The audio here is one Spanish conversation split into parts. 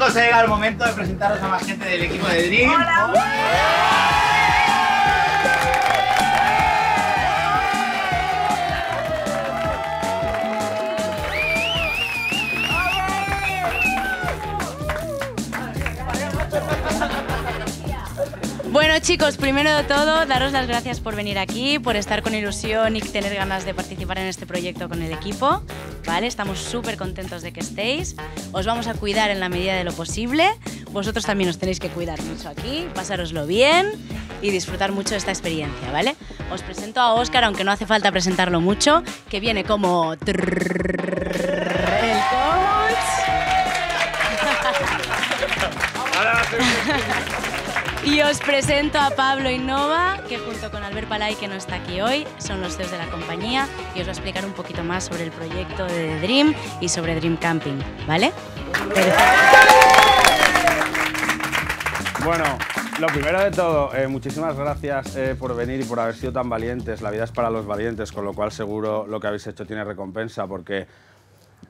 Chicos, el momento de presentaros a más gente del equipo de Dream. Hola. Bueno chicos, primero de todo, daros las gracias por venir aquí, por estar con ilusión y tener ganas de participar en este proyecto con el equipo. Estamos súper contentos de que estéis. Os vamos a cuidar en la medida de lo posible. Vosotros también os tenéis que cuidar mucho aquí, pasároslo bien y disfrutar mucho de esta experiencia, ¿vale? Os presento a Óscar, aunque no hace falta presentarlo mucho, que viene como... El coach. Y os presento a Pablo Innova, que junto con Albert Palay, que no está aquí hoy, son los CEOs de la compañía y os va a explicar un poquito más sobre el proyecto de Dream y sobre Dream Camping, ¿vale? Bueno, lo primero de todo, eh, muchísimas gracias eh, por venir y por haber sido tan valientes. La vida es para los valientes, con lo cual seguro lo que habéis hecho tiene recompensa, porque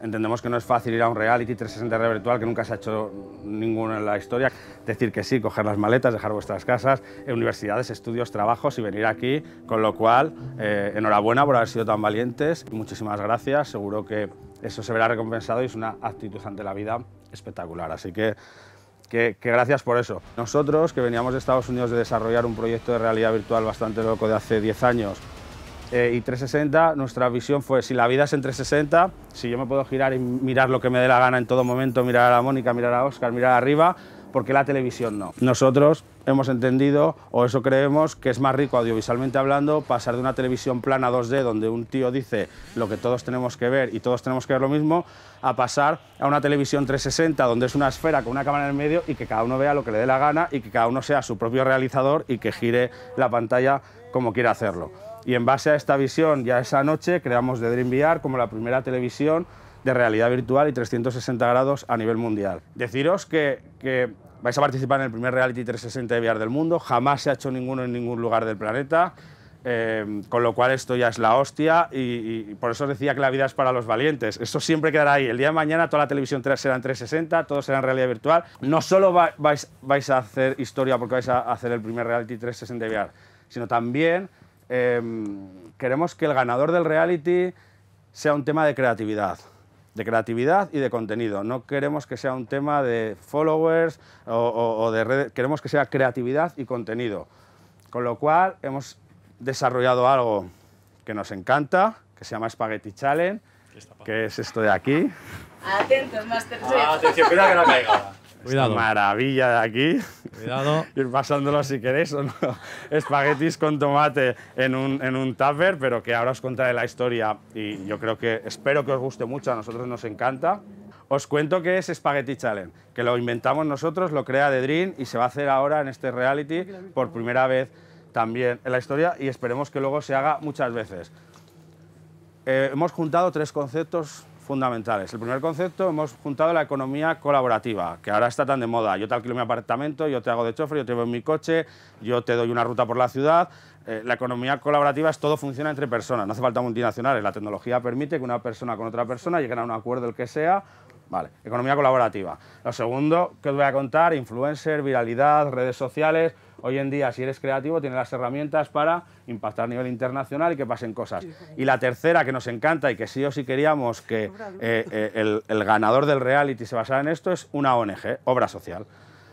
Entendemos que no es fácil ir a un reality 360 virtual que nunca se ha hecho ninguno en la historia. Decir que sí, coger las maletas, dejar vuestras casas, eh, universidades, estudios, trabajos y venir aquí. Con lo cual, eh, enhorabuena por haber sido tan valientes. Muchísimas gracias. Seguro que eso se verá recompensado y es una actitud ante la vida espectacular. Así que, que, que gracias por eso. Nosotros, que veníamos de Estados Unidos de desarrollar un proyecto de realidad virtual bastante loco de hace 10 años, eh, y 360, nuestra visión fue, si la vida es en 360, si yo me puedo girar y mirar lo que me dé la gana en todo momento, mirar a Mónica, mirar a Oscar, mirar arriba, porque la televisión no. Nosotros hemos entendido, o eso creemos, que es más rico audiovisualmente hablando pasar de una televisión plana 2D, donde un tío dice lo que todos tenemos que ver y todos tenemos que ver lo mismo, a pasar a una televisión 360, donde es una esfera con una cámara en el medio y que cada uno vea lo que le dé la gana y que cada uno sea su propio realizador y que gire la pantalla como quiera hacerlo. Y en base a esta visión ya esa noche creamos The Dream VR como la primera televisión de realidad virtual y 360 grados a nivel mundial. Deciros que, vais a participar en el primer reality 360 de VR del mundo, jamás se ha hecho ninguno en ningún lugar del planeta. Eh, con lo cual esto ya es la hostia y, por eso decía que la vida es para los valientes. Esto siempre quedará ahí. El día de mañana toda la televisión será en 360, todo será en realidad virtual. No solo vais, vais, a hacer historia porque vais a hacer el primer reality 360 VR, sino también Em, queremos que el ganador del reality sea un tema de creatividad, de creatividad y de contenido. No queremos que sea un tema de followers o, de redes, queremos que sea creatividad y contenido. Con lo cual hemos desarrollado algo que nos encanta, que se llama Spaghetti Challenge, que es esto de aquí. Atentos, Masterchef. Ah, atención, cuidado que no caiga maravilla de aquí. Cuidado. Ir pasándolo si queréis o no. Espaguetis con tomate en un, en un tupper, pero que ahora os contaré la historia y yo creo que espero que os guste mucho, a nosotros nos encanta. Os cuento que es Spaghetti Challenge, que lo inventamos nosotros, lo crea The Dream y se va a hacer ahora en este reality por primera vez también en la historia y esperemos que luego se haga muchas veces. Eh, hemos juntado tres conceptos fundamentales. El primer concepto, hemos juntado la economía colaborativa, que ahora está tan de moda. Yo te alquilo mi apartamento, yo te hago de chofer, yo te veo en mi coche, yo te doy una ruta por la ciudad. Eh, la economía colaborativa es todo funciona entre personas, no hace falta multinacionales. La tecnología permite que una persona con otra persona lleguen a un acuerdo, el que sea, Vale, economía colaborativa. Lo segundo que os voy a contar, influencer, viralidad, redes sociales. Hoy en día, si eres creativo, tienes las herramientas para impactar a nivel internacional y que pasen cosas. Y la tercera, que nos encanta y que sí o sí queríamos que eh, eh, el, el ganador del reality se basara en esto, es una ONG, obra social.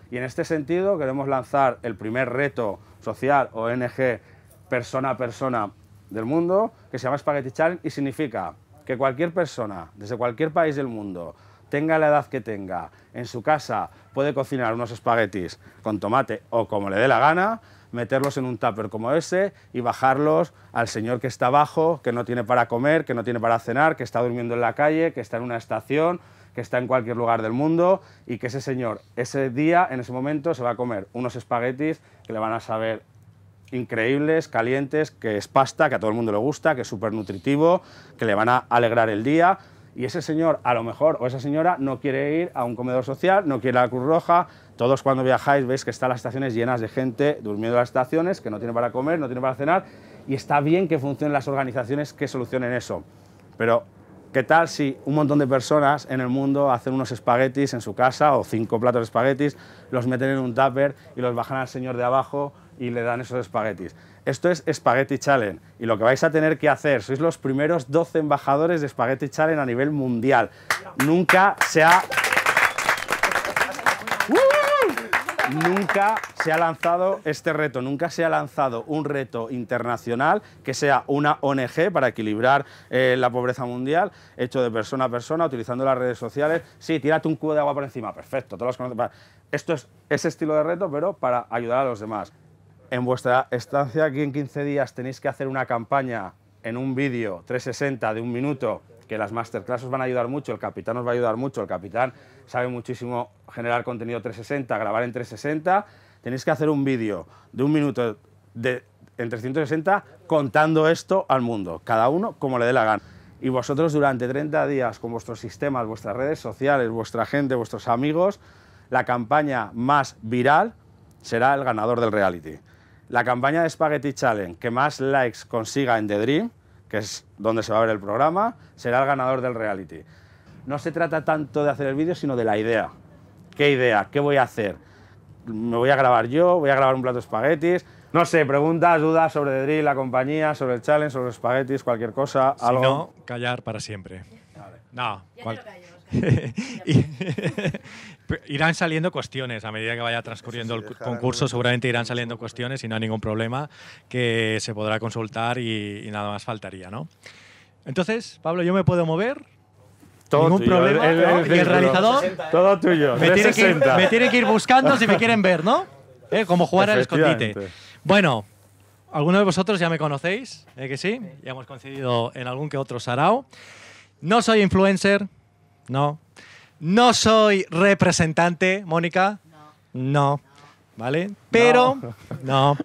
Y en este sentido, queremos lanzar el primer reto social, ONG, persona a persona del mundo, que se llama Spaghetti Challenge y significa que cualquier persona, desde cualquier país del mundo, tenga la edad que tenga, en su casa puede cocinar unos espaguetis con tomate o como le dé la gana, meterlos en un tupper como ese y bajarlos al señor que está abajo, que no tiene para comer, que no tiene para cenar, que está durmiendo en la calle, que está en una estación, que está en cualquier lugar del mundo y que ese señor ese día, en ese momento, se va a comer unos espaguetis que le van a saber increíbles, calientes, que es pasta, que a todo el mundo le gusta, que es súper nutritivo, que le van a alegrar el día y ese señor a lo mejor o esa señora no quiere ir a un comedor social, no quiere a la Cruz Roja, todos cuando viajáis veis que están las estaciones llenas de gente durmiendo en las estaciones, que no tiene para comer, no tiene para cenar, y está bien que funcionen las organizaciones que solucionen eso. Pero, ¿qué tal si un montón de personas en el mundo hacen unos espaguetis en su casa o cinco platos de espaguetis, los meten en un tupper y los bajan al señor de abajo? y le dan esos espaguetis. Esto es Spaghetti Challenge y lo que vais a tener que hacer, sois los primeros 12 embajadores de Spaghetti Challenge a nivel mundial. Nunca se ha... Nunca se ha lanzado este reto, nunca se ha lanzado un reto internacional que sea una ONG para equilibrar eh, la pobreza mundial, hecho de persona a persona, utilizando las redes sociales. Sí, tírate un cubo de agua por encima, perfecto, todos los conoces. Esto es ese estilo de reto, pero para ayudar a los demás. En vuestra estancia aquí en 15 días tenéis que hacer una campaña en un vídeo 360 de un minuto, que las masterclass os van a ayudar mucho, el capitán os va a ayudar mucho, el capitán sabe muchísimo generar contenido 360, grabar en 360, tenéis que hacer un vídeo de un minuto de, en 360 contando esto al mundo, cada uno como le dé la gana. Y vosotros durante 30 días con vuestros sistemas, vuestras redes sociales, vuestra gente, vuestros amigos, la campaña más viral será el ganador del reality. La campaña de Spaghetti Challenge que más likes consiga en The Dream, que es donde se va a ver el programa, será el ganador del reality. No se trata tanto de hacer el vídeo, sino de la idea. ¿Qué idea? ¿Qué voy a hacer? ¿Me voy a grabar yo? ¿Voy a grabar un plato de espaguetis? No sé, preguntas, dudas sobre The Dream, la compañía, sobre el challenge, sobre los espaguetis, cualquier cosa, si algo. no, callar para siempre. No, irán saliendo cuestiones a medida que vaya transcurriendo el concurso, seguramente irán saliendo cuestiones y no hay ningún problema que se podrá consultar y, nada más faltaría, ¿no? Entonces, Pablo, ¿yo me puedo mover? Todo ningún problema. y el realizador. Todo tuyo. Me tiene, que ir, buscando si me quieren ver, ¿no? Eh, como jugar al escondite. Bueno, algunos de vosotros ya me conocéis, ¿Eh que sí? Ya hemos coincidido en algún que otro sarao. No soy influencer, no. No soy representante, Mónica. No. ¿Vale? Pero, no.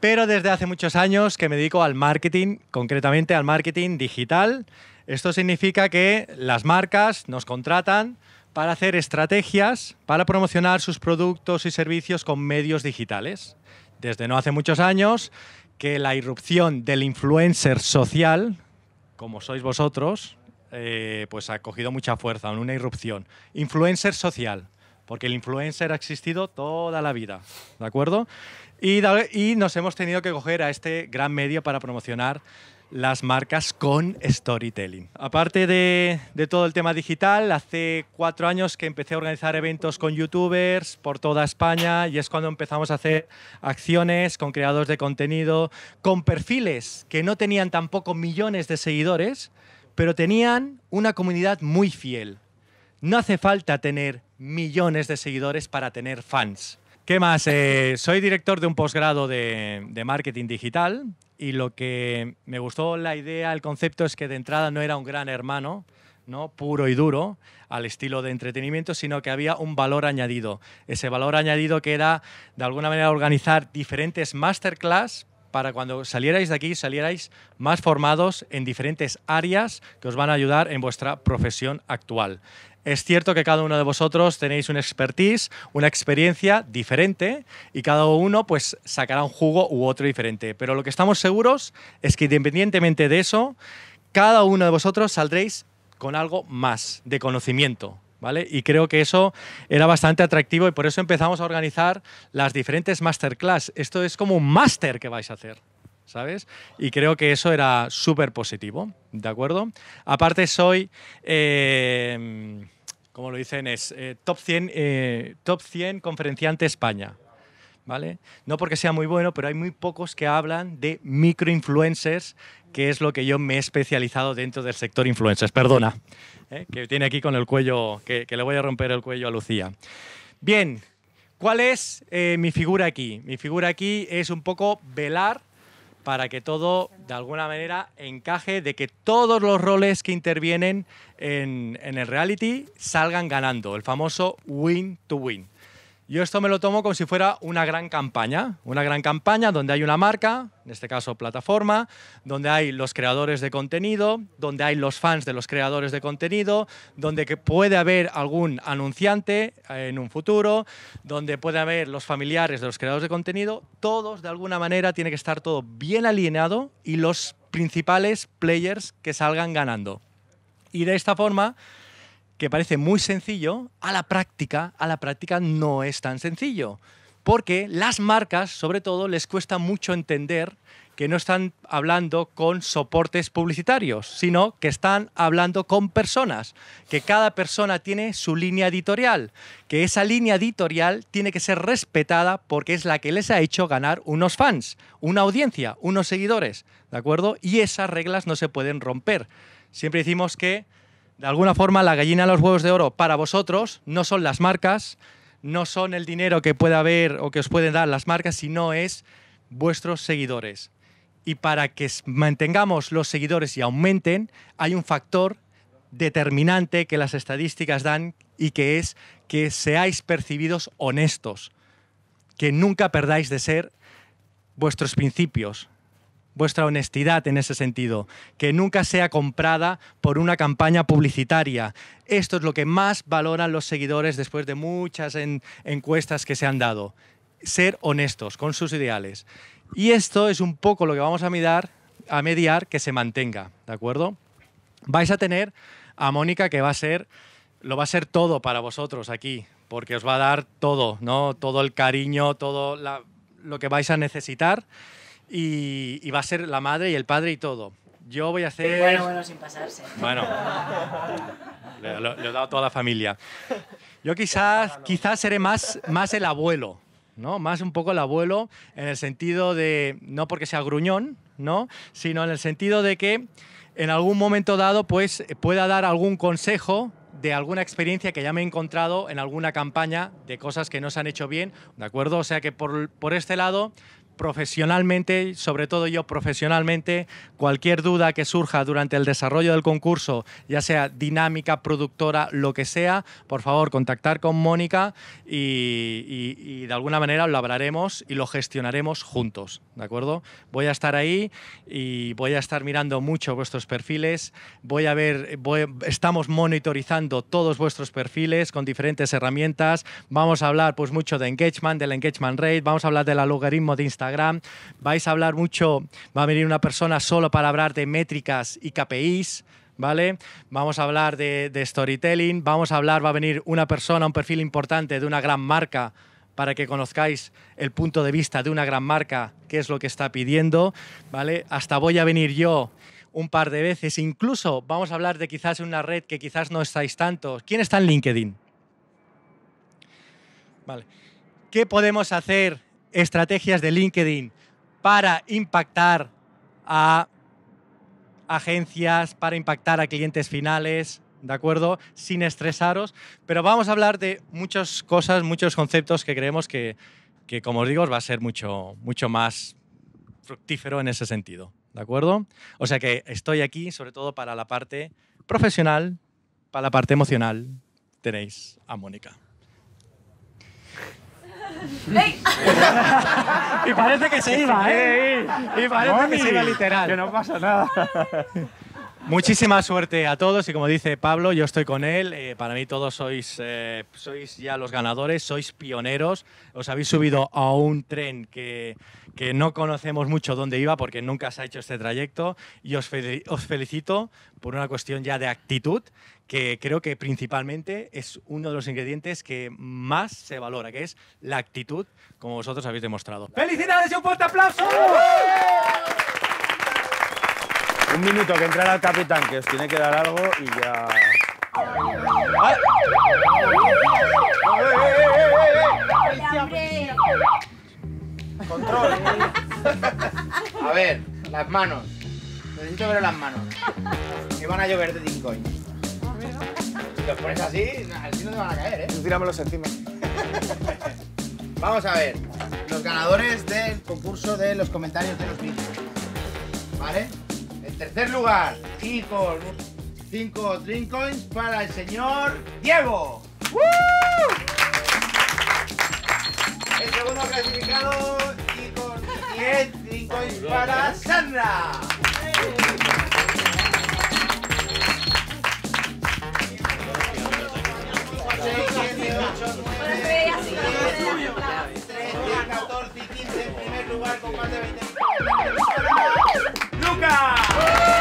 Pero desde hace muchos años que me dedico al marketing, concretamente al marketing digital. Esto significa que las marcas nos contratan para hacer estrategias para promocionar sus productos y servicios con medios digitales. Desde no hace muchos años que la irrupción del influencer social, como sois vosotros, eh, pues ha cogido mucha fuerza, una irrupción. Influencer social, porque el influencer ha existido toda la vida, ¿de acuerdo? Y, nos hemos tenido que coger a este gran medio para promocionar las marcas con storytelling. Aparte de, todo el tema digital, hace cuatro años que empecé a organizar eventos con youtubers por toda España y es cuando empezamos a hacer acciones con creadores de contenido, con perfiles que no tenían tampoco millones de seguidores, pero tenían una comunidad muy fiel. No hace falta tener millones de seguidores para tener fans. ¿Qué más? Eh, soy director de un posgrado de, de, marketing digital y lo que me gustó la idea, el concepto es que de entrada no era un gran hermano, ¿no? puro y duro al estilo de entretenimiento, sino que había un valor añadido. Ese valor añadido que era, de alguna manera, organizar diferentes masterclass para cuando salierais de aquí salierais más formados en diferentes áreas que os van a ayudar en vuestra profesión actual. Es cierto que cada uno de vosotros tenéis una expertise, una experiencia diferente y cada uno pues sacará un jugo u otro diferente. Pero lo que estamos seguros es que independientemente de eso, cada uno de vosotros saldréis con algo más de conocimiento, y creo que eso era bastante atractivo y por eso empezamos a organizar las diferentes masterclass. Esto es como un máster que vais a hacer. ¿Sabes? Y creo que eso era súper positivo, ¿de acuerdo? Aparte soy, eh, como lo dicen, es eh, top, 100, eh, top 100 conferenciante España, no porque sea muy bueno, pero hay muy pocos que hablan de microinfluencers, que es lo que yo me he especializado dentro del sector influencers. Perdona, ¿eh? que tiene aquí con el cuello, que, le voy a romper el cuello a Lucía. Bien, ¿cuál es eh, mi figura aquí? Mi figura aquí es un poco velar para que todo, de alguna manera, encaje de que todos los roles que intervienen en el reality salgan ganando, el famoso win to win. Yo esto me lo tomo como si fuera una gran campaña, una gran campaña donde hay una marca, en este caso plataforma, donde hay los creadores de contenido, donde hay los fans de los creadores de contenido, donde puede haber algún anunciante eh, en un futuro, donde puede haber los familiares de los creadores de contenido, todos de alguna manera tiene que estar todo bien alineado y los principales players que salgan ganando. Y de esta forma que parece muy sencillo, a la práctica, a la práctica no es tan sencillo. Porque las marcas, sobre todo, les cuesta mucho entender que no están hablando con soportes publicitarios, sino que están hablando con personas, que cada persona tiene su línea editorial, que esa línea editorial tiene que ser respetada porque es la que les ha hecho ganar unos fans, una audiencia, unos seguidores, ¿de acuerdo? Y esas reglas no se pueden romper. Siempre decimos que de alguna forma la gallina de los huevos de oro para vosotros no son las marcas, no son el dinero que pueda haber o que os pueden dar las marcas, sino es vuestros seguidores. Y para que mantengamos los seguidores y aumenten, hay un factor determinante que las estadísticas dan y que es que seáis percibidos honestos, que nunca perdáis de ser vuestros principios, vuestra honestidad en ese sentido, que nunca sea comprada por una campaña publicitaria. Esto es lo que más valoran los seguidores después de muchas encuestas que se han dado. Ser honestos con sus ideales. Y esto es un poco lo que vamos a, mirar, a mediar que se mantenga, ¿de acuerdo? Vais a tener a Mónica que va a ser, lo va a ser todo para vosotros aquí, porque os va a dar todo, ¿no? Todo el cariño, todo lo que vais a necesitar y, va a ser la madre y el padre y todo. Yo voy a hacer... Bueno, bueno, sin pasarse. Bueno, le, lo, he dado a toda la familia. Yo quizás, quizás seré más, más el abuelo, ¿no? Más un poco el abuelo en el sentido de, no porque sea gruñón, ¿no? Sino en el sentido de que en algún momento dado pues pueda dar algún consejo de alguna experiencia que ya me he encontrado en alguna campaña de cosas que no se han hecho bien, ¿de acuerdo? O sea que por, por este lado profesionalmente, sobre todo yo profesionalmente, cualquier duda que surja durante el desarrollo del concurso, ya sea dinámica, productora, lo que sea, por favor contactar con Mónica y, de alguna manera lo hablaremos y lo gestionaremos juntos, ¿de acuerdo? Voy a estar ahí y voy a estar mirando mucho vuestros perfiles, voy a ver, estamos monitorizando todos vuestros perfiles con diferentes herramientas, vamos a hablar pues mucho de engagement, del engagement rate, vamos a hablar del algoritmo de Instagram, Vais a hablar mucho, va a venir una persona solo para hablar de métricas y KPIs. ¿Vale? Vamos a hablar de, storytelling, vamos a hablar, va a venir una persona, un perfil importante de una gran marca para que conozcáis el punto de vista de una gran marca, qué es lo que está pidiendo, ¿vale? Hasta voy a venir yo un par de veces, incluso vamos a hablar de quizás una red que quizás no estáis tanto. ¿Quién está en LinkedIn? Vale. ¿Qué podemos hacer estrategias de LinkedIn para impactar a agencias, para impactar a clientes finales, ¿de acuerdo? Sin estresaros, pero vamos a hablar de muchas cosas, muchos conceptos que creemos que, como os digo, va a ser mucho, mucho más fructífero en ese sentido, ¿de acuerdo? O sea que estoy aquí sobre todo para la parte profesional, para la parte emocional, tenéis a Mónica. ¡Ey! y parece que se iba, ¿eh? Y parece que se iba literal. Que no pasa nada. Muchísima suerte a todos y como dice Pablo, yo estoy con él. Eh, para mí todos sois, eh, sois ya los ganadores, sois pioneros. Os habéis subido a un tren que, no conocemos mucho dónde iba porque nunca se ha hecho este trayecto y os, felicito por una cuestión ya de actitud que creo que principalmente es uno de los ingredientes que más se valora, que es la actitud como vosotros habéis demostrado. ¡Felicidades y un fuerte aplauso! Un minuto que entrará el capitán, que os tiene que dar algo y ya. ¡Ay! Control. A ver, las manos. Necesito ver las manos. Que van a llover de mira! Si los pones así, así no te van a caer, ¿eh? Tirámoslos los encima. Vamos a ver. Los ganadores del concurso de los comentarios de los vídeos. ¿Vale? tercer lugar, y con 5 Coins para el señor Diego. El segundo clasificado y con 10 para Sandra. 13, 14 y 15 en primer lugar con más de 20 Boca!